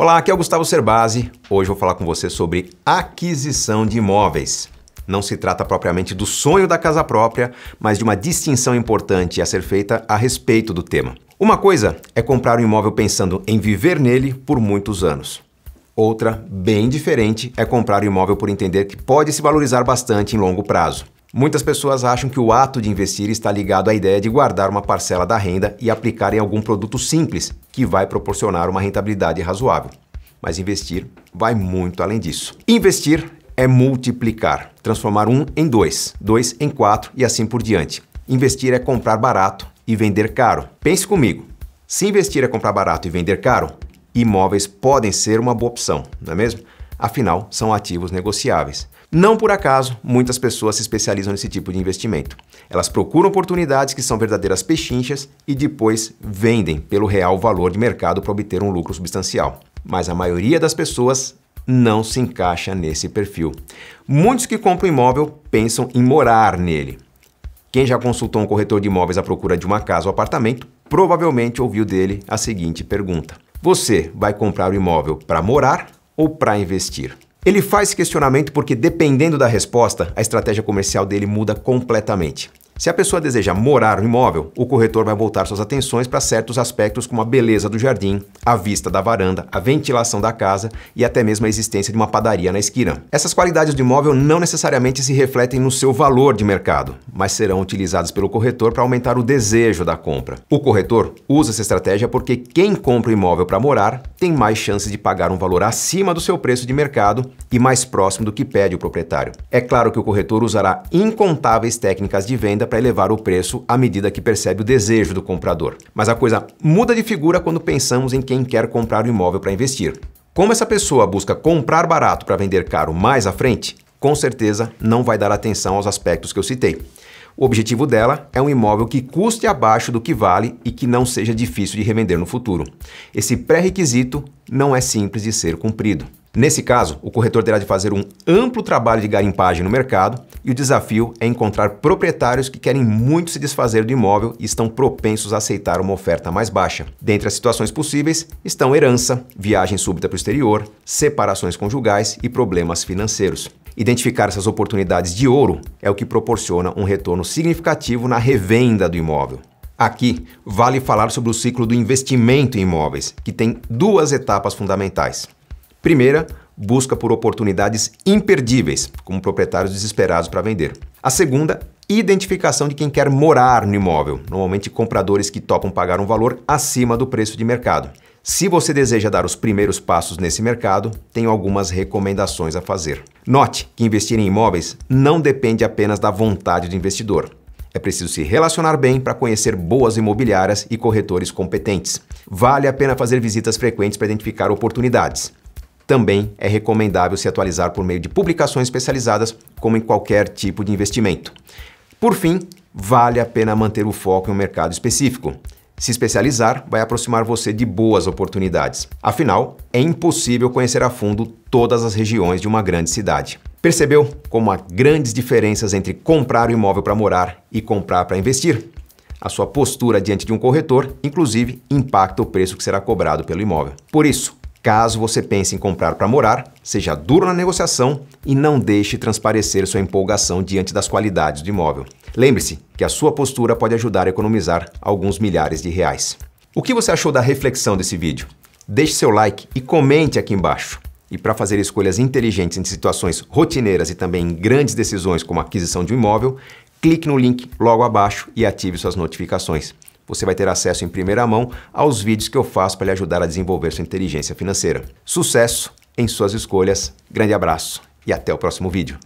Olá, aqui é o Gustavo Cerbasi. Hoje vou falar com você sobre aquisição de imóveis. Não se trata propriamente do sonho da casa própria, mas de uma distinção importante a ser feita a respeito do tema. Uma coisa é comprar um imóvel pensando em viver nele por muitos anos. Outra, bem diferente, é comprar um imóvel por entender que pode se valorizar bastante em longo prazo. Muitas pessoas acham que o ato de investir está ligado à ideia de guardar uma parcela da renda e aplicar em algum produto simples que vai proporcionar uma rentabilidade razoável. Mas investir vai muito além disso. Investir é multiplicar, transformar um em dois, dois em quatro e assim por diante. Investir é comprar barato e vender caro. Pense comigo: se investir é comprar barato e vender caro, imóveis podem ser uma boa opção, não é mesmo? Afinal, são ativos negociáveis. Não por acaso, muitas pessoas se especializam nesse tipo de investimento. Elas procuram oportunidades que são verdadeiras pechinchas e depois vendem pelo real valor de mercado para obter um lucro substancial. Mas a maioria das pessoas não se encaixa nesse perfil. Muitos que compram imóvel pensam em morar nele. Quem já consultou um corretor de imóveis à procura de uma casa ou apartamento provavelmente ouviu dele a seguinte pergunta: Você vai comprar o imóvel para morar ou para investir? Ele faz questionamento porque, dependendo da resposta, a estratégia comercial dele muda completamente. Se a pessoa deseja morar no imóvel, o corretor vai voltar suas atenções para certos aspectos como a beleza do jardim, a vista da varanda, a ventilação da casa e até mesmo a existência de uma padaria na esquina. Essas qualidades do imóvel não necessariamente se refletem no seu valor de mercado, mas serão utilizadas pelo corretor para aumentar o desejo da compra. O corretor usa essa estratégia porque quem compra o imóvel para morar tem mais chances de pagar um valor acima do seu preço de mercado e mais próximo do que pede o proprietário. É claro que o corretor usará incontáveis técnicas de venda para elevar o preço à medida que percebe o desejo do comprador. Mas a coisa muda de figura quando pensamos em quem quer comprar o um imóvel para investir. Como essa pessoa busca comprar barato para vender caro mais à frente, com certeza não vai dar atenção aos aspectos que eu citei. O objetivo dela é um imóvel que custe abaixo do que vale e que não seja difícil de revender no futuro. Esse pré-requisito não é simples de ser cumprido. Nesse caso, o corretor terá de fazer um amplo trabalho de garimpagem no mercado e o desafio é encontrar proprietários que querem muito se desfazer do imóvel e estão propensos a aceitar uma oferta mais baixa. Dentre as situações possíveis estão herança, viagem súbita para o exterior, separações conjugais e problemas financeiros. Identificar essas oportunidades de ouro é o que proporciona um retorno significativo na revenda do imóvel. Aqui vale falar sobre o ciclo do investimento em imóveis, que tem duas etapas fundamentais. Primeira, busca por oportunidades imperdíveis, como proprietários desesperados para vender. A segunda, identificação de quem quer morar no imóvel, normalmente compradores que topam pagar um valor acima do preço de mercado. Se você deseja dar os primeiros passos nesse mercado, tenho algumas recomendações a fazer. Note que investir em imóveis não depende apenas da vontade do investidor. É preciso se relacionar bem para conhecer boas imobiliárias e corretores competentes. Vale a pena fazer visitas frequentes para identificar oportunidades também é recomendável se atualizar por meio de publicações especializadas, como em qualquer tipo de investimento. Por fim, vale a pena manter o foco em um mercado específico. Se especializar vai aproximar você de boas oportunidades. Afinal, é impossível conhecer a fundo todas as regiões de uma grande cidade. Percebeu como há grandes diferenças entre comprar o um imóvel para morar e comprar para investir? A sua postura diante de um corretor, inclusive, impacta o preço que será cobrado pelo imóvel. Por isso, Caso você pense em comprar para morar, seja duro na negociação e não deixe transparecer sua empolgação diante das qualidades do imóvel. Lembre-se que a sua postura pode ajudar a economizar alguns milhares de reais. O que você achou da reflexão desse vídeo? Deixe seu like e comente aqui embaixo. E para fazer escolhas inteligentes em situações rotineiras e também em grandes decisões como a aquisição de um imóvel, clique no link logo abaixo e ative suas notificações você vai ter acesso em primeira mão aos vídeos que eu faço para lhe ajudar a desenvolver sua inteligência financeira. Sucesso em suas escolhas, grande abraço e até o próximo vídeo.